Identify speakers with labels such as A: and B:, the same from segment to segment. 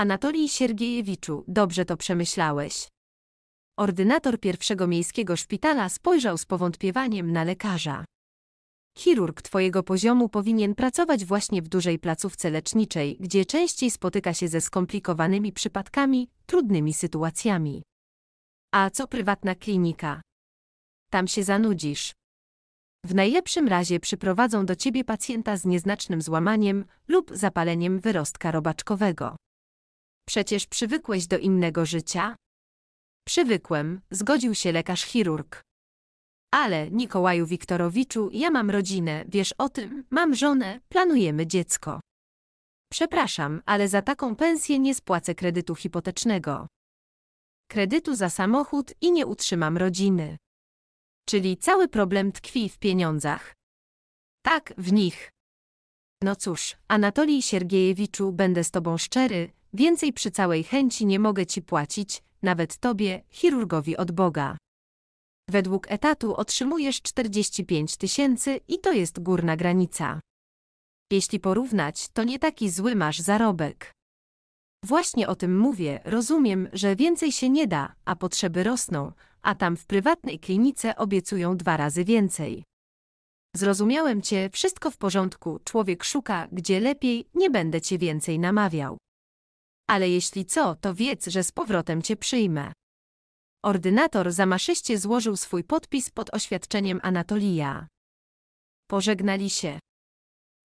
A: Anatolii Siergiejewiczu, dobrze to przemyślałeś. Ordynator pierwszego miejskiego szpitala spojrzał z powątpiewaniem na lekarza. Chirurg twojego poziomu powinien pracować właśnie w dużej placówce leczniczej, gdzie częściej spotyka się ze skomplikowanymi przypadkami, trudnymi sytuacjami. A co prywatna klinika? Tam się zanudzisz. W najlepszym razie przyprowadzą do ciebie pacjenta z nieznacznym złamaniem lub zapaleniem wyrostka robaczkowego. Przecież przywykłeś do innego życia? Przywykłem, zgodził się lekarz-chirurg. Ale, Nikołaju Wiktorowiczu, ja mam rodzinę, wiesz o tym, mam żonę, planujemy dziecko. Przepraszam, ale za taką pensję nie spłacę kredytu hipotecznego. Kredytu za samochód i nie utrzymam rodziny. Czyli cały problem tkwi w pieniądzach. Tak, w nich. No cóż, Anatolij Siergiejewiczu, będę z tobą szczery, Więcej przy całej chęci nie mogę ci płacić, nawet tobie, chirurgowi od Boga. Według etatu otrzymujesz 45 tysięcy i to jest górna granica. Jeśli porównać, to nie taki zły masz zarobek. Właśnie o tym mówię, rozumiem, że więcej się nie da, a potrzeby rosną, a tam w prywatnej klinice obiecują dwa razy więcej. Zrozumiałem cię, wszystko w porządku, człowiek szuka, gdzie lepiej, nie będę cię więcej namawiał ale jeśli co, to wiedz, że z powrotem cię przyjmę. Ordynator zamaszyście złożył swój podpis pod oświadczeniem Anatolija. Pożegnali się.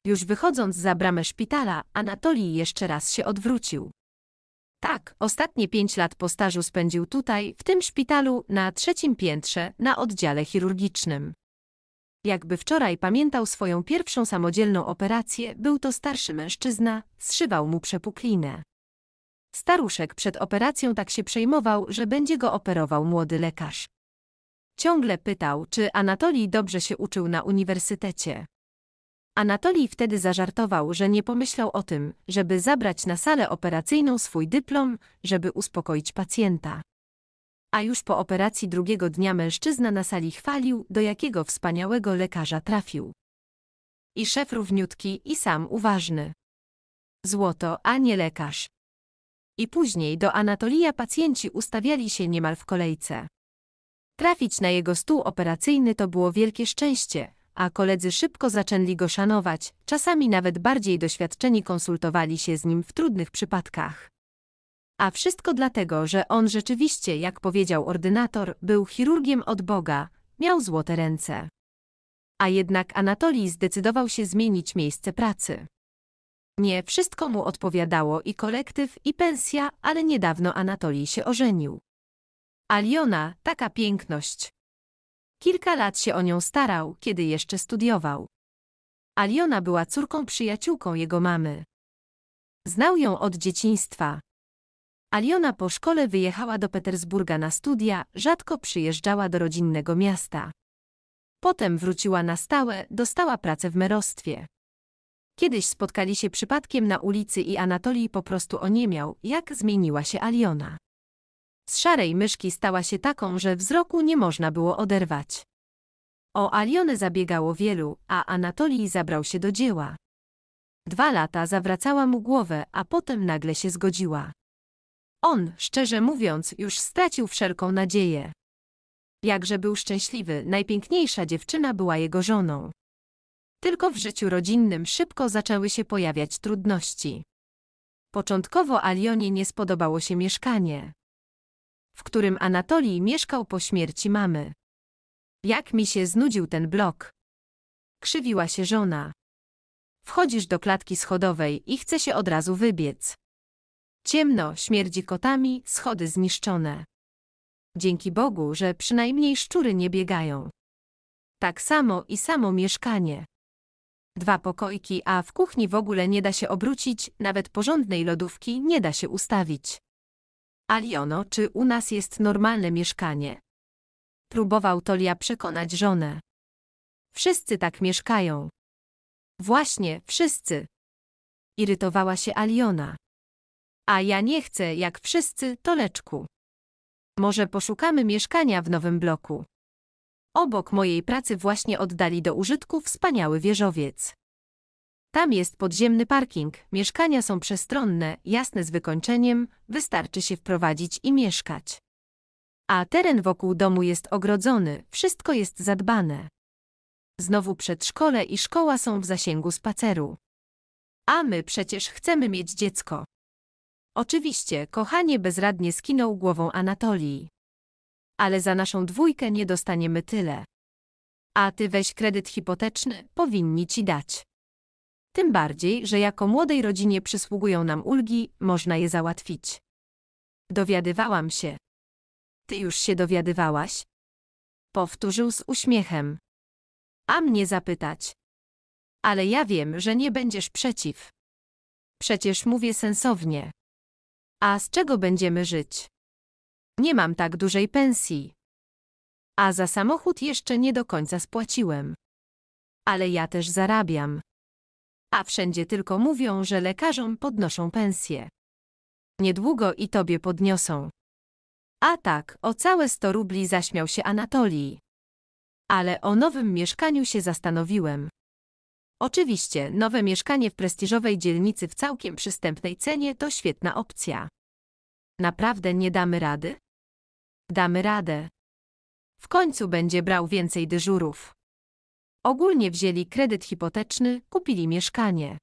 A: Już wychodząc za bramę szpitala, Anatolij jeszcze raz się odwrócił. Tak, ostatnie pięć lat po stażu spędził tutaj, w tym szpitalu, na trzecim piętrze, na oddziale chirurgicznym. Jakby wczoraj pamiętał swoją pierwszą samodzielną operację, był to starszy mężczyzna, zszywał mu przepuklinę. Staruszek przed operacją tak się przejmował, że będzie go operował młody lekarz. Ciągle pytał, czy Anatolii dobrze się uczył na uniwersytecie. Anatolii wtedy zażartował, że nie pomyślał o tym, żeby zabrać na salę operacyjną swój dyplom, żeby uspokoić pacjenta. A już po operacji drugiego dnia mężczyzna na sali chwalił, do jakiego wspaniałego lekarza trafił. I szef równiutki, i sam uważny. Złoto, a nie lekarz i później do Anatolia pacjenci ustawiali się niemal w kolejce. Trafić na jego stół operacyjny to było wielkie szczęście, a koledzy szybko zaczęli go szanować, czasami nawet bardziej doświadczeni konsultowali się z nim w trudnych przypadkach. A wszystko dlatego, że on rzeczywiście, jak powiedział ordynator, był chirurgiem od Boga, miał złote ręce. A jednak Anatolii zdecydował się zmienić miejsce pracy. Nie wszystko mu odpowiadało i kolektyw, i pensja, ale niedawno Anatolij się ożenił. Aliona, taka piękność. Kilka lat się o nią starał, kiedy jeszcze studiował. Aliona była córką przyjaciółką jego mamy. Znał ją od dzieciństwa. Aliona po szkole wyjechała do Petersburga na studia, rzadko przyjeżdżała do rodzinnego miasta. Potem wróciła na stałe, dostała pracę w merostwie. Kiedyś spotkali się przypadkiem na ulicy i Anatolij po prostu oniemiał, jak zmieniła się Aliona. Z szarej myszki stała się taką, że wzroku nie można było oderwać. O Alionę zabiegało wielu, a Anatolij zabrał się do dzieła. Dwa lata zawracała mu głowę, a potem nagle się zgodziła. On, szczerze mówiąc, już stracił wszelką nadzieję. Jakże był szczęśliwy, najpiękniejsza dziewczyna była jego żoną. Tylko w życiu rodzinnym szybko zaczęły się pojawiać trudności. Początkowo Alionie nie spodobało się mieszkanie, w którym Anatolii mieszkał po śmierci mamy. Jak mi się znudził ten blok. Krzywiła się żona. Wchodzisz do klatki schodowej i chce się od razu wybiec. Ciemno, śmierdzi kotami, schody zniszczone. Dzięki Bogu, że przynajmniej szczury nie biegają. Tak samo i samo mieszkanie. Dwa pokoiki, a w kuchni w ogóle nie da się obrócić, nawet porządnej lodówki nie da się ustawić. Aliono, czy u nas jest normalne mieszkanie? Próbował Tolia przekonać żonę. Wszyscy tak mieszkają. Właśnie, wszyscy. Irytowała się Aliona. A ja nie chcę, jak wszyscy, Toleczku. Może poszukamy mieszkania w nowym bloku. Obok mojej pracy właśnie oddali do użytku wspaniały wieżowiec. Tam jest podziemny parking, mieszkania są przestronne, jasne z wykończeniem, wystarczy się wprowadzić i mieszkać. A teren wokół domu jest ogrodzony, wszystko jest zadbane. Znowu przedszkole i szkoła są w zasięgu spaceru. A my przecież chcemy mieć dziecko. Oczywiście, kochanie bezradnie skinął głową Anatolii ale za naszą dwójkę nie dostaniemy tyle. A ty weź kredyt hipoteczny, powinni ci dać. Tym bardziej, że jako młodej rodzinie przysługują nam ulgi, można je załatwić. Dowiadywałam się. Ty już się dowiadywałaś? Powtórzył z uśmiechem. A mnie zapytać. Ale ja wiem, że nie będziesz przeciw. Przecież mówię sensownie. A z czego będziemy żyć? Nie mam tak dużej pensji. A za samochód jeszcze nie do końca spłaciłem. Ale ja też zarabiam. A wszędzie tylko mówią, że lekarzom podnoszą pensję. Niedługo i tobie podniosą. A tak, o całe 100 rubli zaśmiał się Anatolii. Ale o nowym mieszkaniu się zastanowiłem. Oczywiście, nowe mieszkanie w prestiżowej dzielnicy w całkiem przystępnej cenie to świetna opcja. Naprawdę nie damy rady? Damy radę. W końcu będzie brał więcej dyżurów. Ogólnie wzięli kredyt hipoteczny, kupili mieszkanie.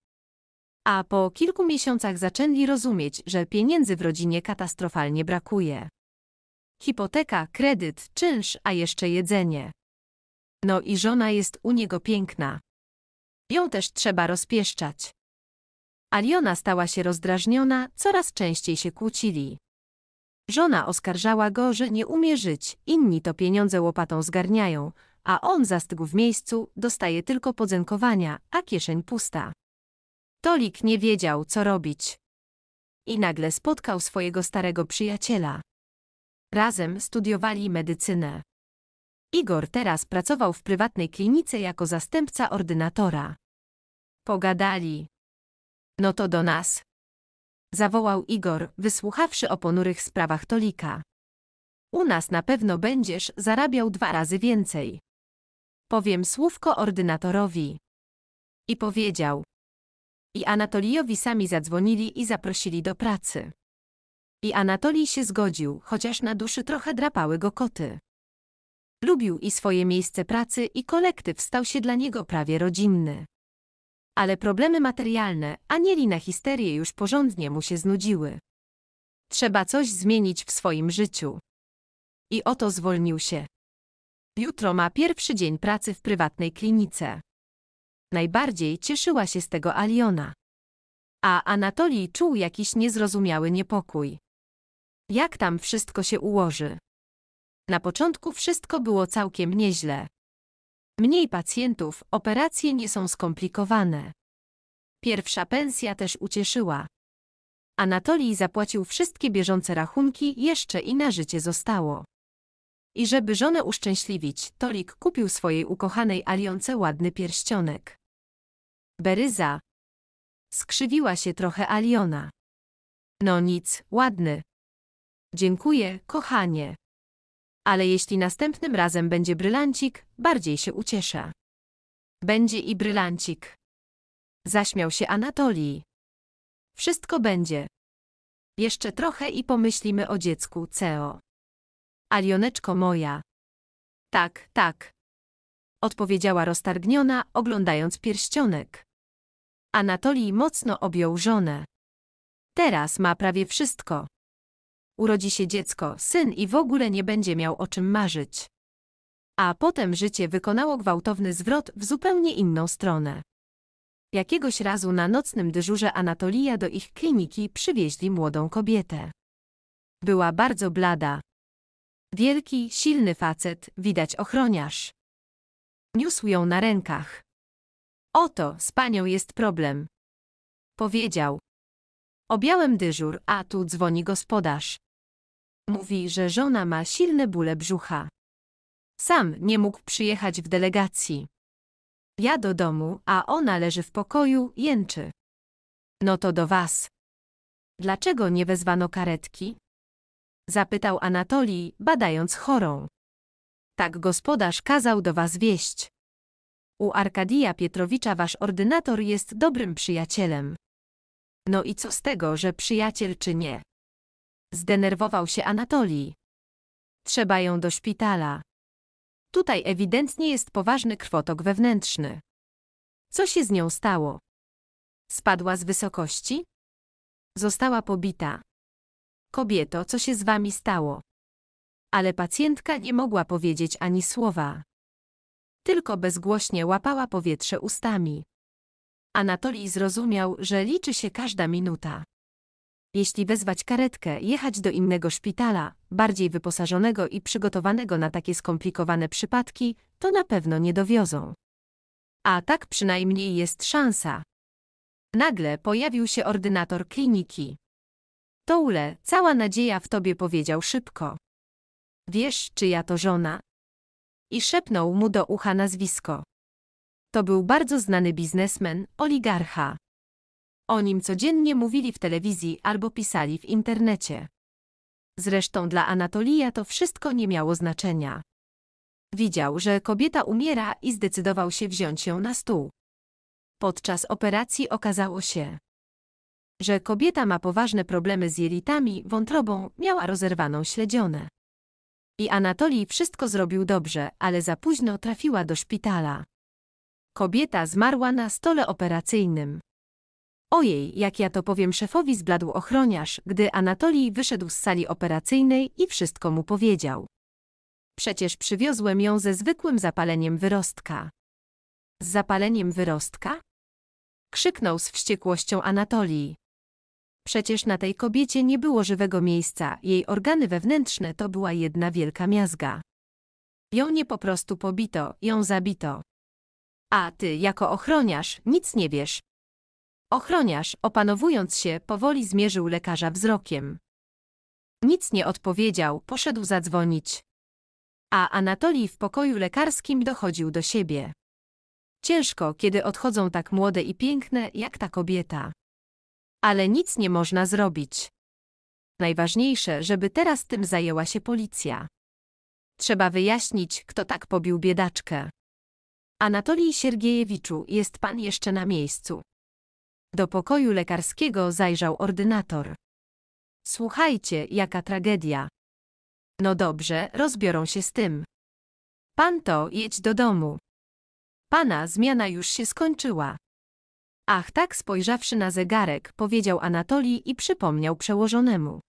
A: A po kilku miesiącach zaczęli rozumieć, że pieniędzy w rodzinie katastrofalnie brakuje. Hipoteka, kredyt, czynsz, a jeszcze jedzenie. No i żona jest u niego piękna. Ją też trzeba rozpieszczać. Aliona stała się rozdrażniona, coraz częściej się kłócili. Żona oskarżała go, że nie umie żyć, inni to pieniądze łopatą zgarniają, a on zastygł w miejscu, dostaje tylko podzękowania, a kieszeń pusta. Tolik nie wiedział, co robić. I nagle spotkał swojego starego przyjaciela. Razem studiowali medycynę. Igor teraz pracował w prywatnej klinice jako zastępca ordynatora. Pogadali. No to do nas zawołał Igor, wysłuchawszy o ponurych sprawach Tolika. U nas na pewno będziesz zarabiał dwa razy więcej. Powiem słówko ordynatorowi. I powiedział. I Anatolijowi sami zadzwonili i zaprosili do pracy. I Anatolij się zgodził, chociaż na duszy trochę drapały go koty. Lubił i swoje miejsce pracy i kolektyw stał się dla niego prawie rodzinny ale problemy materialne, anieli na histerię już porządnie mu się znudziły. Trzeba coś zmienić w swoim życiu. I oto zwolnił się. Jutro ma pierwszy dzień pracy w prywatnej klinice. Najbardziej cieszyła się z tego Aliona. A Anatolii czuł jakiś niezrozumiały niepokój. Jak tam wszystko się ułoży? Na początku wszystko było całkiem nieźle. Mniej pacjentów, operacje nie są skomplikowane. Pierwsza pensja też ucieszyła. Anatolij zapłacił wszystkie bieżące rachunki, jeszcze i na życie zostało. I żeby żonę uszczęśliwić, Tolik kupił swojej ukochanej Alionce ładny pierścionek. Beryza. Skrzywiła się trochę Aliona. No nic, ładny. Dziękuję, kochanie ale jeśli następnym razem będzie brylancik, bardziej się ucieszę. Będzie i brylancik. Zaśmiał się Anatolii. Wszystko będzie. Jeszcze trochę i pomyślimy o dziecku, Ceo. Alioneczko moja. Tak, tak. Odpowiedziała roztargniona, oglądając pierścionek. Anatolii mocno objął żonę. Teraz ma prawie wszystko urodzi się dziecko, syn i w ogóle nie będzie miał o czym marzyć. A potem życie wykonało gwałtowny zwrot w zupełnie inną stronę. Jakiegoś razu na nocnym dyżurze Anatolia do ich kliniki przywieźli młodą kobietę. Była bardzo blada. Wielki, silny facet, widać ochroniarz. Niósł ją na rękach. Oto, z panią jest problem. Powiedział, Objałem dyżur, a tu dzwoni gospodarz. Mówi, że żona ma silne bóle brzucha. Sam nie mógł przyjechać w delegacji. Ja do domu, a ona leży w pokoju, jęczy. No to do was. Dlaczego nie wezwano karetki? Zapytał Anatoli, badając chorą. Tak gospodarz kazał do was wieść. U Arkadia Pietrowicza wasz ordynator jest dobrym przyjacielem. No i co z tego, że przyjaciel czy nie? Zdenerwował się Anatolii. Trzeba ją do szpitala. Tutaj ewidentnie jest poważny krwotok wewnętrzny. Co się z nią stało? Spadła z wysokości? Została pobita. Kobieto, co się z wami stało? Ale pacjentka nie mogła powiedzieć ani słowa. Tylko bezgłośnie łapała powietrze ustami. Anatolij zrozumiał, że liczy się każda minuta. Jeśli wezwać karetkę, jechać do innego szpitala, bardziej wyposażonego i przygotowanego na takie skomplikowane przypadki, to na pewno nie dowiozą. A tak przynajmniej jest szansa. Nagle pojawił się ordynator kliniki. Toule, cała nadzieja w tobie powiedział szybko. Wiesz, czyja to żona? I szepnął mu do ucha nazwisko. To był bardzo znany biznesmen, oligarcha. O nim codziennie mówili w telewizji albo pisali w internecie. Zresztą dla Anatolija to wszystko nie miało znaczenia. Widział, że kobieta umiera i zdecydował się wziąć ją na stół. Podczas operacji okazało się, że kobieta ma poważne problemy z jelitami, wątrobą, miała rozerwaną śledzionę. I Anatolij wszystko zrobił dobrze, ale za późno trafiła do szpitala. Kobieta zmarła na stole operacyjnym. Ojej, jak ja to powiem szefowi zbladł ochroniarz, gdy Anatolij wyszedł z sali operacyjnej i wszystko mu powiedział. Przecież przywiozłem ją ze zwykłym zapaleniem wyrostka. Z zapaleniem wyrostka? Krzyknął z wściekłością Anatolij. Przecież na tej kobiecie nie było żywego miejsca, jej organy wewnętrzne to była jedna wielka miazga. Ją nie po prostu pobito, ją zabito a ty jako ochroniarz nic nie wiesz. Ochroniarz, opanowując się, powoli zmierzył lekarza wzrokiem. Nic nie odpowiedział, poszedł zadzwonić. A Anatolij w pokoju lekarskim dochodził do siebie. Ciężko, kiedy odchodzą tak młode i piękne, jak ta kobieta. Ale nic nie można zrobić. Najważniejsze, żeby teraz tym zajęła się policja. Trzeba wyjaśnić, kto tak pobił biedaczkę. Anatolij Siergiejewiczu, jest pan jeszcze na miejscu. Do pokoju lekarskiego zajrzał ordynator. Słuchajcie, jaka tragedia. No dobrze, rozbiorą się z tym. Pan to, jedź do domu. Pana zmiana już się skończyła. Ach tak, spojrzawszy na zegarek, powiedział Anatolii i przypomniał przełożonemu.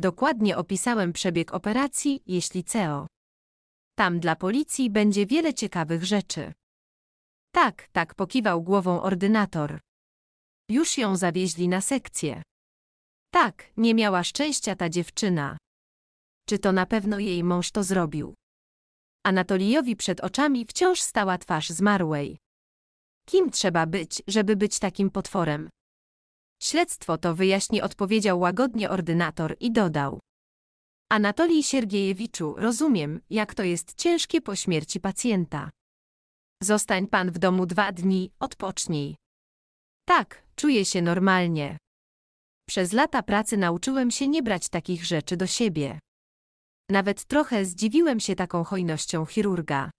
A: Dokładnie opisałem przebieg operacji, jeśli CEO. Tam dla policji będzie wiele ciekawych rzeczy. Tak, tak pokiwał głową ordynator. Już ją zawieźli na sekcję. Tak, nie miała szczęścia ta dziewczyna. Czy to na pewno jej mąż to zrobił? Anatolijowi przed oczami wciąż stała twarz zmarłej. Kim trzeba być, żeby być takim potworem? Śledztwo to wyjaśni, odpowiedział łagodnie ordynator i dodał. Anatolij Siergiejewiczu, rozumiem, jak to jest ciężkie po śmierci pacjenta. Zostań pan w domu dwa dni, odpocznij. Tak, czuję się normalnie. Przez lata pracy nauczyłem się nie brać takich rzeczy do siebie. Nawet trochę zdziwiłem się taką hojnością chirurga.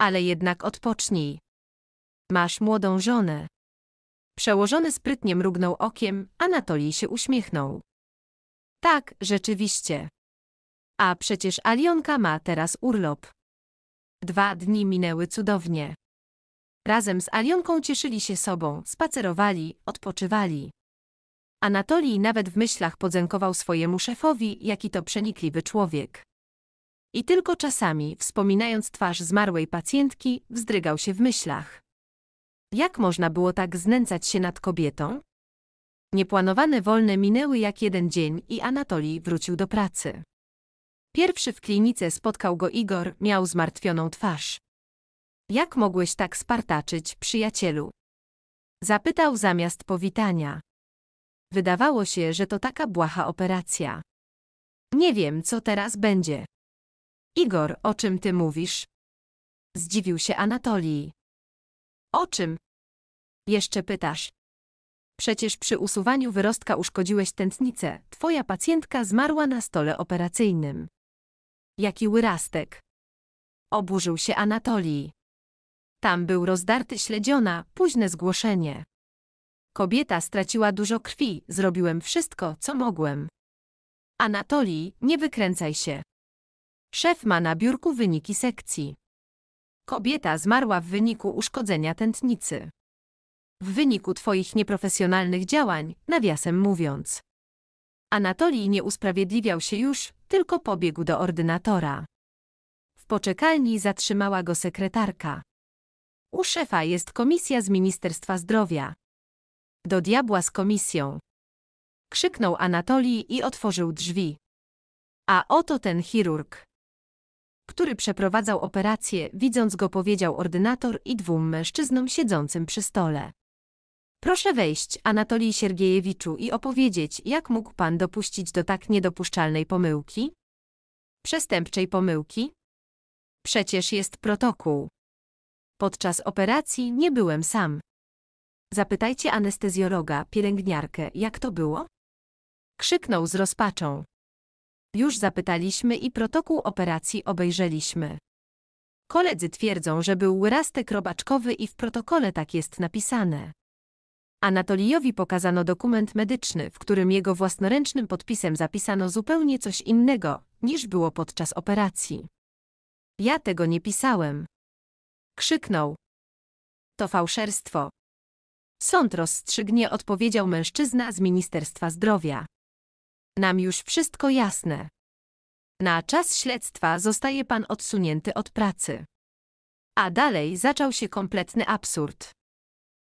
A: Ale jednak odpocznij. Masz młodą żonę. Przełożony sprytnie mrugnął okiem, Anatolij się uśmiechnął. Tak, rzeczywiście. A przecież Alionka ma teraz urlop. Dwa dni minęły cudownie. Razem z Alionką cieszyli się sobą, spacerowali, odpoczywali. Anatolij nawet w myślach podziękował swojemu szefowi, jaki to przenikliwy człowiek. I tylko czasami, wspominając twarz zmarłej pacjentki, wzdrygał się w myślach. Jak można było tak znęcać się nad kobietą? Nieplanowane wolne minęły jak jeden dzień i Anatolij wrócił do pracy. Pierwszy w klinice spotkał go Igor, miał zmartwioną twarz. Jak mogłeś tak spartaczyć, przyjacielu? Zapytał zamiast powitania. Wydawało się, że to taka błaha operacja. Nie wiem, co teraz będzie. Igor, o czym ty mówisz? Zdziwił się Anatolii. O czym? Jeszcze pytasz. Przecież przy usuwaniu wyrostka uszkodziłeś tętnicę. Twoja pacjentka zmarła na stole operacyjnym. Jaki łyrastek. Oburzył się Anatolii. Tam był rozdarty śledziona, późne zgłoszenie. Kobieta straciła dużo krwi, zrobiłem wszystko, co mogłem. Anatolii, nie wykręcaj się. Szef ma na biurku wyniki sekcji. Kobieta zmarła w wyniku uszkodzenia tętnicy. W wyniku twoich nieprofesjonalnych działań, nawiasem mówiąc. Anatolii nie usprawiedliwiał się już, tylko pobiegł do ordynatora. W poczekalni zatrzymała go sekretarka. U szefa jest komisja z Ministerstwa Zdrowia. Do diabła z komisją. Krzyknął Anatolii i otworzył drzwi. A oto ten chirurg, który przeprowadzał operację, widząc go powiedział ordynator i dwóm mężczyznom siedzącym przy stole. Proszę wejść, Anatolij Siergiejewiczu, i opowiedzieć, jak mógł pan dopuścić do tak niedopuszczalnej pomyłki? Przestępczej pomyłki? Przecież jest protokół. Podczas operacji nie byłem sam. Zapytajcie anestezjologa, pielęgniarkę, jak to było? Krzyknął z rozpaczą. Już zapytaliśmy i protokół operacji obejrzeliśmy. Koledzy twierdzą, że był rastek robaczkowy i w protokole tak jest napisane. Anatolijowi pokazano dokument medyczny, w którym jego własnoręcznym podpisem zapisano zupełnie coś innego, niż było podczas operacji. Ja tego nie pisałem. Krzyknął. To fałszerstwo. Sąd rozstrzygnie, odpowiedział mężczyzna z Ministerstwa Zdrowia. Nam już wszystko jasne. Na czas śledztwa zostaje pan odsunięty od pracy. A dalej zaczął się kompletny absurd.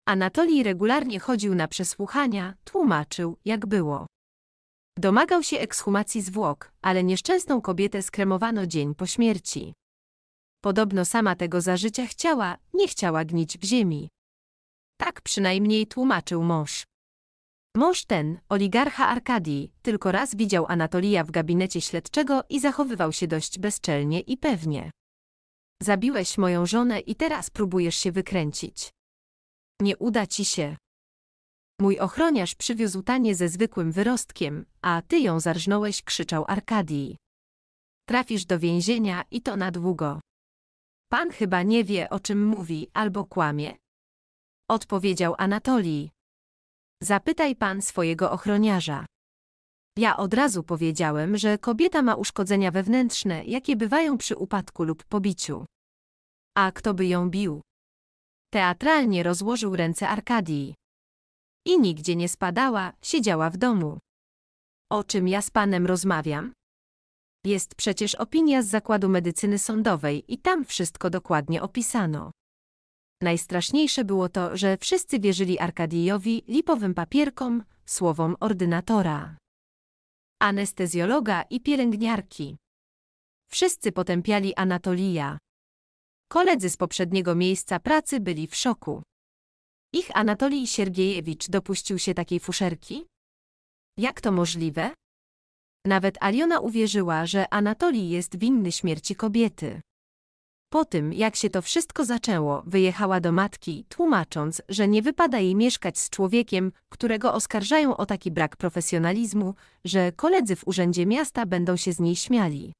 A: Anatolij regularnie chodził na przesłuchania, tłumaczył, jak było. Domagał się ekshumacji zwłok, ale nieszczęsną kobietę skremowano dzień po śmierci. Podobno sama tego za życia chciała, nie chciała gnić w ziemi. Tak przynajmniej tłumaczył mąż. Mąż ten, oligarcha Arkadii, tylko raz widział Anatolija w gabinecie śledczego i zachowywał się dość bezczelnie i pewnie. Zabiłeś moją żonę i teraz próbujesz się wykręcić. Nie uda ci się. Mój ochroniarz przywiózł tanie ze zwykłym wyrostkiem, a ty ją zarżnąłeś, krzyczał Arkadii. Trafisz do więzienia i to na długo. Pan chyba nie wie, o czym mówi, albo kłamie. Odpowiedział Anatolii. Zapytaj pan swojego ochroniarza. Ja od razu powiedziałem, że kobieta ma uszkodzenia wewnętrzne, jakie bywają przy upadku lub pobiciu. A kto by ją bił? Teatralnie rozłożył ręce Arkadii. I nigdzie nie spadała, siedziała w domu. O czym ja z panem rozmawiam? Jest przecież opinia z Zakładu Medycyny Sądowej i tam wszystko dokładnie opisano. Najstraszniejsze było to, że wszyscy wierzyli Arkadijowi lipowym papierkom, słowom ordynatora, anestezjologa i pielęgniarki. Wszyscy potępiali Anatolija. Koledzy z poprzedniego miejsca pracy byli w szoku. Ich Anatolij Siergiejewicz dopuścił się takiej fuszerki? Jak to możliwe? Nawet Aliona uwierzyła, że Anatolij jest winny śmierci kobiety. Po tym, jak się to wszystko zaczęło, wyjechała do matki, tłumacząc, że nie wypada jej mieszkać z człowiekiem, którego oskarżają o taki brak profesjonalizmu, że koledzy w urzędzie miasta będą się z niej śmiali.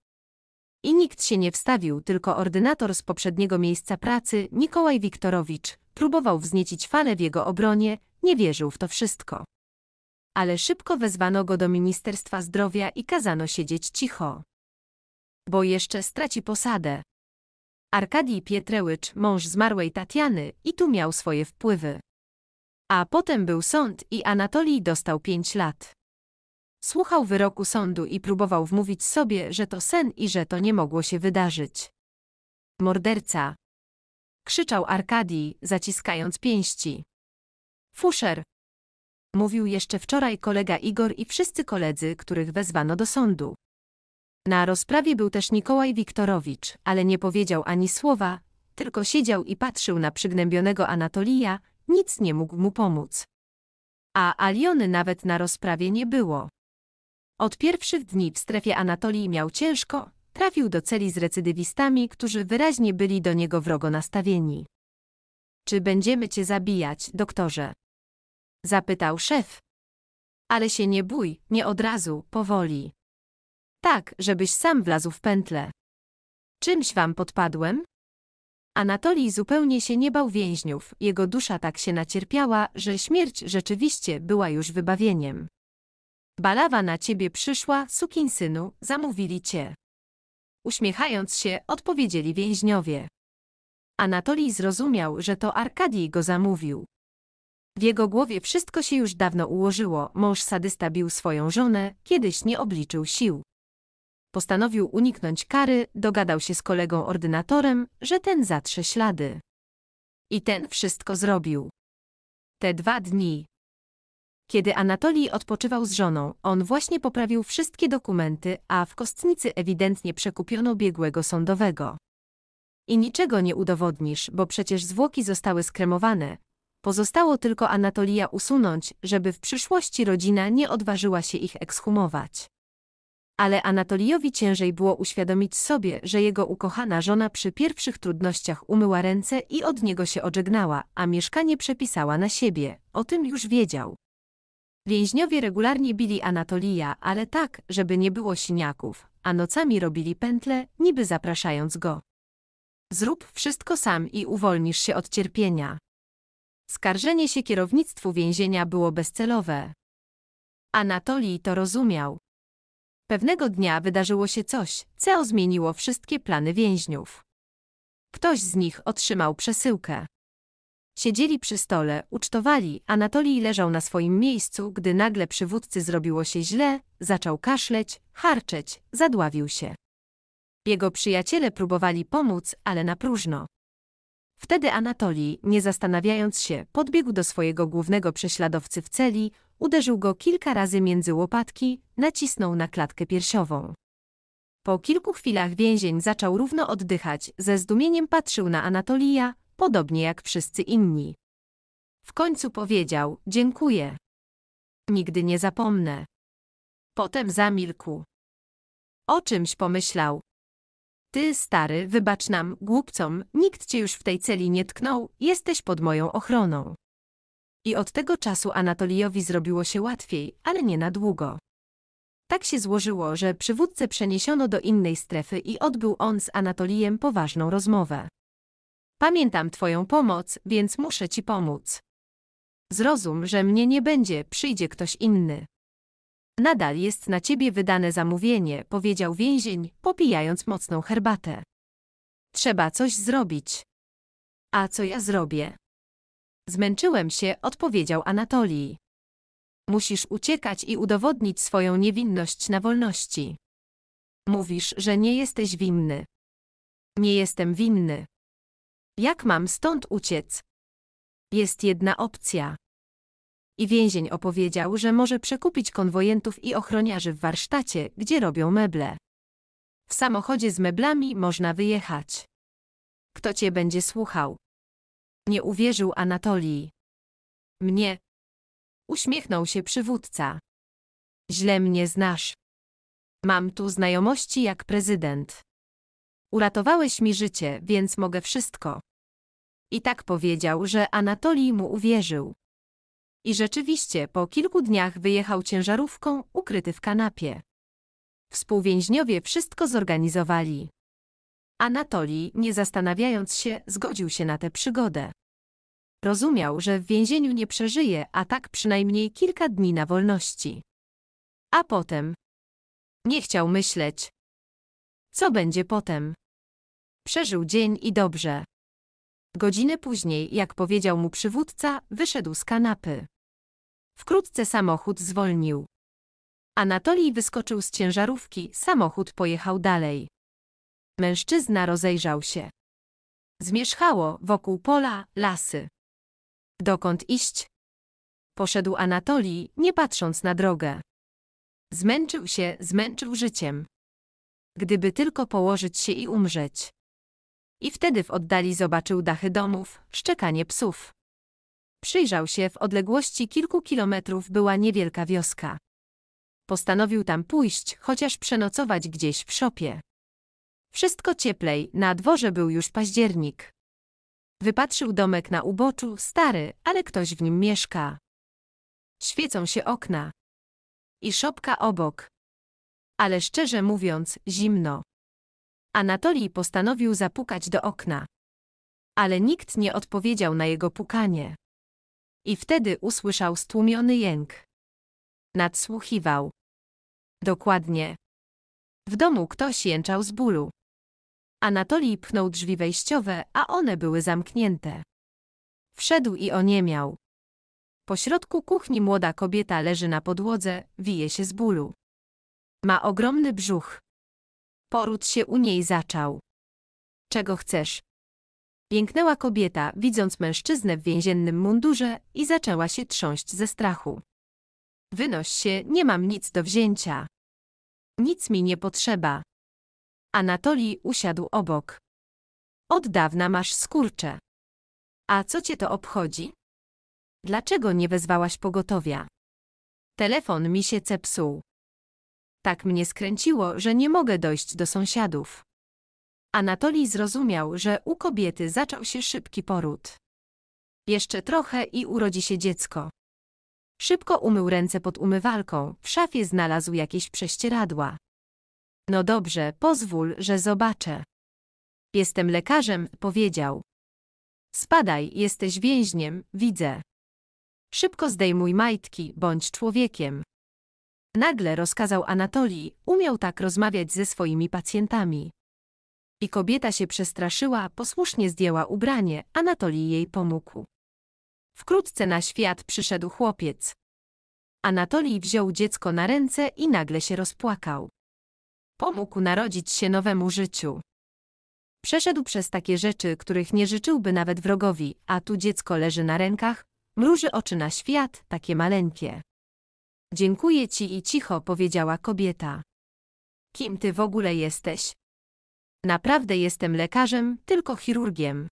A: I nikt się nie wstawił, tylko ordynator z poprzedniego miejsca pracy, Mikołaj Wiktorowicz, próbował wzniecić falę w jego obronie, nie wierzył w to wszystko. Ale szybko wezwano go do Ministerstwa Zdrowia i kazano siedzieć cicho. Bo jeszcze straci posadę. Arkadii Pietrełycz, mąż zmarłej Tatiany, i tu miał swoje wpływy. A potem był sąd i Anatolii dostał pięć lat. Słuchał wyroku sądu i próbował wmówić sobie, że to sen i że to nie mogło się wydarzyć. Morderca! Krzyczał Arkadii, zaciskając pięści. Fuszer! Mówił jeszcze wczoraj kolega Igor i wszyscy koledzy, których wezwano do sądu. Na rozprawie był też Nikołaj Wiktorowicz, ale nie powiedział ani słowa, tylko siedział i patrzył na przygnębionego Anatolija, nic nie mógł mu pomóc. A Aliony nawet na rozprawie nie było. Od pierwszych dni w strefie Anatolii miał ciężko, trafił do celi z recydywistami, którzy wyraźnie byli do niego wrogo nastawieni. Czy będziemy cię zabijać, doktorze? Zapytał szef. Ale się nie bój, nie od razu, powoli. Tak, żebyś sam wlazł w pętle. Czymś wam podpadłem? Anatolij zupełnie się nie bał więźniów, jego dusza tak się nacierpiała, że śmierć rzeczywiście była już wybawieniem. Balawa na ciebie przyszła, sukin synu, zamówili cię. Uśmiechając się, odpowiedzieli więźniowie. Anatolij zrozumiał, że to Arkadij go zamówił. W jego głowie wszystko się już dawno ułożyło, mąż sadysta bił swoją żonę, kiedyś nie obliczył sił. Postanowił uniknąć kary, dogadał się z kolegą ordynatorem, że ten zatrze ślady. I ten wszystko zrobił. Te dwa dni, kiedy Anatolij odpoczywał z żoną, on właśnie poprawił wszystkie dokumenty, a w kostnicy ewidentnie przekupiono biegłego sądowego. I niczego nie udowodnisz, bo przecież zwłoki zostały skremowane. Pozostało tylko Anatolija usunąć, żeby w przyszłości rodzina nie odważyła się ich ekshumować. Ale Anatolijowi ciężej było uświadomić sobie, że jego ukochana żona przy pierwszych trudnościach umyła ręce i od niego się ożegnała, a mieszkanie przepisała na siebie. O tym już wiedział. Więźniowie regularnie bili Anatolija, ale tak, żeby nie było siniaków, a nocami robili pętle, niby zapraszając go. Zrób wszystko sam i uwolnisz się od cierpienia. Skarżenie się kierownictwu więzienia było bezcelowe. Anatolij to rozumiał. Pewnego dnia wydarzyło się coś, co zmieniło wszystkie plany więźniów. Ktoś z nich otrzymał przesyłkę. Siedzieli przy stole, ucztowali, Anatolij leżał na swoim miejscu, gdy nagle przywódcy zrobiło się źle, zaczął kaszleć, harczeć, zadławił się. Jego przyjaciele próbowali pomóc, ale na próżno. Wtedy Anatolij, nie zastanawiając się, podbiegł do swojego głównego prześladowcy w celi, uderzył go kilka razy między łopatki, nacisnął na klatkę piersiową. Po kilku chwilach więzień zaczął równo oddychać, ze zdumieniem patrzył na Anatolija, podobnie jak wszyscy inni. W końcu powiedział: Dziękuję. Nigdy nie zapomnę. Potem zamilkł. O czymś pomyślał. Ty, stary, wybacz nam, głupcom, nikt cię już w tej celi nie tknął, jesteś pod moją ochroną. I od tego czasu Anatolijowi zrobiło się łatwiej, ale nie na długo. Tak się złożyło, że przywódcę przeniesiono do innej strefy i odbył on z Anatolijem poważną rozmowę. Pamiętam Twoją pomoc, więc muszę Ci pomóc. Zrozum, że mnie nie będzie, przyjdzie ktoś inny. Nadal jest na ciebie wydane zamówienie, powiedział więzień, popijając mocną herbatę. Trzeba coś zrobić. A co ja zrobię? Zmęczyłem się, odpowiedział Anatolii. Musisz uciekać i udowodnić swoją niewinność na wolności. Mówisz, że nie jesteś winny. Nie jestem winny. Jak mam stąd uciec? Jest jedna opcja. I więzień opowiedział, że może przekupić konwojentów i ochroniarzy w warsztacie, gdzie robią meble. W samochodzie z meblami można wyjechać. Kto cię będzie słuchał? Nie uwierzył Anatolii. Mnie. Uśmiechnął się przywódca. Źle mnie znasz. Mam tu znajomości jak prezydent. Uratowałeś mi życie, więc mogę wszystko. I tak powiedział, że Anatolij mu uwierzył. I rzeczywiście, po kilku dniach wyjechał ciężarówką, ukryty w kanapie. Współwięźniowie wszystko zorganizowali. Anatoli, nie zastanawiając się, zgodził się na tę przygodę. Rozumiał, że w więzieniu nie przeżyje, a tak przynajmniej kilka dni na wolności. A potem? Nie chciał myśleć. Co będzie potem? Przeżył dzień i dobrze. Godziny później, jak powiedział mu przywódca, wyszedł z kanapy. Wkrótce samochód zwolnił. Anatolij wyskoczył z ciężarówki, samochód pojechał dalej. Mężczyzna rozejrzał się. Zmierzchało wokół pola, lasy. Dokąd iść? Poszedł Anatolij, nie patrząc na drogę. Zmęczył się, zmęczył życiem. Gdyby tylko położyć się i umrzeć i wtedy w oddali zobaczył dachy domów, szczekanie psów. Przyjrzał się, w odległości kilku kilometrów była niewielka wioska. Postanowił tam pójść, chociaż przenocować gdzieś w szopie. Wszystko cieplej, na dworze był już październik. Wypatrzył domek na uboczu, stary, ale ktoś w nim mieszka. Świecą się okna. I szopka obok. Ale szczerze mówiąc, zimno. Anatolij postanowił zapukać do okna. Ale nikt nie odpowiedział na jego pukanie. I wtedy usłyszał stłumiony jęk. Nadsłuchiwał. Dokładnie. W domu ktoś jęczał z bólu. Anatolij pchnął drzwi wejściowe, a one były zamknięte. Wszedł i oniemiał. Po środku kuchni młoda kobieta leży na podłodze, wije się z bólu. Ma ogromny brzuch. Poród się u niej zaczął. Czego chcesz? Pięknęła kobieta, widząc mężczyznę w więziennym mundurze i zaczęła się trząść ze strachu. Wynoś się, nie mam nic do wzięcia. Nic mi nie potrzeba. Anatoli usiadł obok. Od dawna masz skurcze. A co cię to obchodzi? Dlaczego nie wezwałaś pogotowia? Telefon mi się cepsuł. Tak mnie skręciło, że nie mogę dojść do sąsiadów. Anatoli zrozumiał, że u kobiety zaczął się szybki poród. Jeszcze trochę i urodzi się dziecko. Szybko umył ręce pod umywalką, w szafie znalazł jakieś prześcieradła. No dobrze, pozwól, że zobaczę. Jestem lekarzem, powiedział. Spadaj, jesteś więźniem, widzę. Szybko zdejmuj majtki, bądź człowiekiem. Nagle rozkazał Anatoli, umiał tak rozmawiać ze swoimi pacjentami. I kobieta się przestraszyła, posłusznie zdjęła ubranie, Anatoli jej pomógł. Wkrótce na świat przyszedł chłopiec. Anatoli wziął dziecko na ręce i nagle się rozpłakał. Pomógł narodzić się nowemu życiu. Przeszedł przez takie rzeczy, których nie życzyłby nawet wrogowi, a tu dziecko leży na rękach, mruży oczy na świat, takie maleńkie. Dziękuję ci i cicho powiedziała kobieta. Kim ty w ogóle jesteś? Naprawdę jestem lekarzem, tylko chirurgiem.